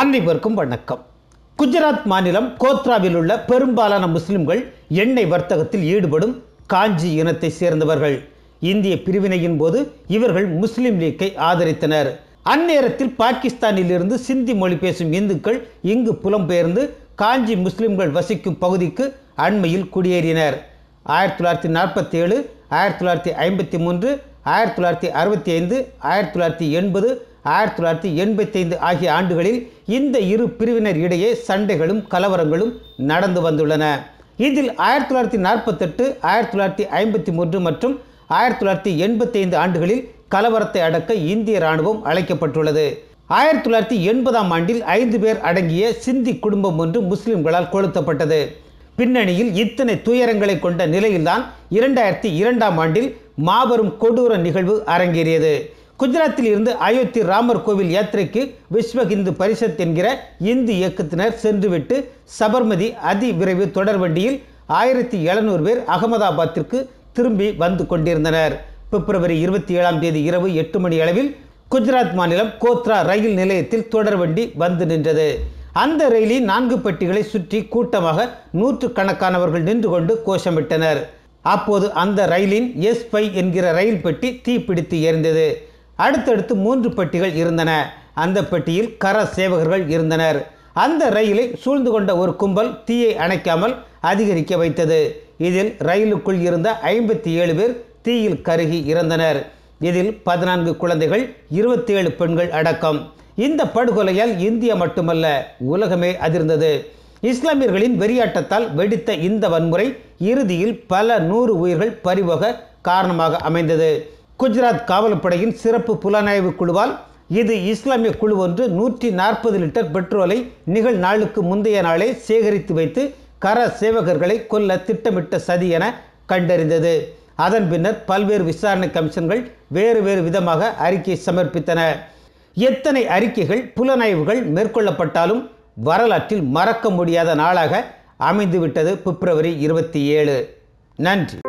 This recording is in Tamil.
அனைவருக்கும் வணக்கம் குஜராத் மாநிலம் கோத்ராவில் உள்ள பெரும்பாலான முஸ்லிம்கள் எண்ணெய் வர்த்தகத்தில் ஈடுபடும் காஞ்சி இனத்தை சேர்ந்தவர்கள் இந்திய பிரிவினையின் போது இவர்கள் முஸ்லிம் லீக்கை ஆதரித்தனர் அந்நேரத்தில் பாகிஸ்தானில் இருந்து சிந்தி மொழி பேசும் இந்துக்கள் இங்கு புலம்பெயர்ந்து காஞ்சி முஸ்லிம்கள் வசிக்கும் பகுதிக்கு அண்மையில் குடியேறினர் ஆயிரத்தி தொள்ளாயிரத்தி நாற்பத்தி ஏழு ஆயிரத்தி தொள்ளாயிரத்தி ஐம்பத்தி மூன்று ஆயிரத்தி தொள்ளாயிரத்தி அறுபத்தி ஐந்து ஆயிரத்தி தொள்ளாயிரத்தி எண்பது ஆயிரத்தி தொள்ளாயிரத்தி எண்பத்தைந்து ஆகிய ஆண்டுகளில் இந்த இரு பிரிவினர் இடையே சண்டைகளும் கலவரங்களும் நடந்து வந்துள்ளன இதில் ஆயிரத்தி தொள்ளாயிரத்தி நாற்பத்தெட்டு ஆயிரத்தி தொள்ளாயிரத்தி ஐம்பத்தி மூன்று மற்றும் ஆயிரத்தி தொள்ளாயிரத்தி எண்பத்தைந்து ஆண்டுகளில் கலவரத்தை அடக்க இந்திய இராணுவம் அழைக்கப்பட்டுள்ளது ஆயிரத்தி தொள்ளாயிரத்தி எண்பதாம் ஆண்டில் ஐந்து பேர் அடங்கிய சிந்தி குடும்பம் ஒன்று முஸ்லிம்களால் கொளுத்தப்பட்டது பின்னணியில் இத்தனை துயரங்களை கொண்ட நிலையில்தான் இரண்டாயிரத்தி இரண்டாம் ஆண்டில் மாபெரும் கொடூர நிகழ்வு அரங்கேறியது குஜராத்தில் இருந்து அயோத்தி ராமர் கோவில் யாத்திரைக்கு விஸ்வ இந்து பரிஷத் என்கிற இந்து இயக்கத்தினர் சென்றுவிட்டு சபர்மதி அதி விரைவு தொடர் வண்டியில் ஆயிரத்தி எழுநூறு பேர் அகமதாபாத்திற்கு திரும்பி வந்து கொண்டிருந்தனர் பிப்ரவரி இருபத்தி ஏழாம் தேதி இரவு எட்டு மணி அளவில் குஜராத் மாநிலம் கோத்ரா ரயில் நிலையத்தில் தொடர் வண்டி வந்து நின்றது அந்த ரயிலின் நான்கு பெட்டிகளை சுற்றி கூட்டமாக நூற்று கணக்கானவர்கள் நின்று கொண்டு கோஷமிட்டனர் அப்போது அந்த ரயிலின் எஸ் என்கிற ரயில் பெட்டி தீப்பிடித்து எரிந்தது அடுத்தடுத்து மூன்று பெட்டிகள் இருந்தன அந்த பெட்டியில் கர சேவகர்கள் இருந்தனர் அந்த ரயிலை சூழ்ந்து கொண்ட ஒரு கும்பல் தீயை அணைக்காமல் அதிகரிக்க வைத்தது இதில் ரயிலுக்குள் இருந்த ஐம்பத்தி ஏழு பேர் தீயில் கருகி இறந்தனர் இதில் பதினான்கு குழந்தைகள் இருபத்தி ஏழு பெண்கள் அடக்கம் இந்த படுகொலையால் இந்தியா மட்டுமல்ல உலகமே அதிர்ந்தது இஸ்லாமியர்களின் வெறியாட்டத்தால் வெடித்த இந்த வன்முறை இறுதியில் பல நூறு உயிர்கள் பறிவக காரணமாக அமைந்தது குஜராத் காவல்படையின் சிறப்பு புலனாய்வு குழுவால் இது இஸ்லாமிய குழு ஒன்று நூற்றி நாற்பது லிட்டர் பெட்ரோலை நிகழ் நாளுக்கு முந்தைய நாளே சேகரித்து வைத்து கர சேவகர்களை கொல்ல திட்டமிட்ட சதி என கண்டறிந்தது அதன் பின்னர் பல்வேறு விசாரணை கமிஷன்கள் வேறு வேறு விதமாக அறிக்கை சமர்ப்பித்தன எத்தனை அறிக்கைகள் புலனாய்வுகள் மேற்கொள்ளப்பட்டாலும் வரலாற்றில் மறக்க முடியாத நாளாக அமைந்துவிட்டது பிப்ரவரி இருபத்தி ஏழு நன்றி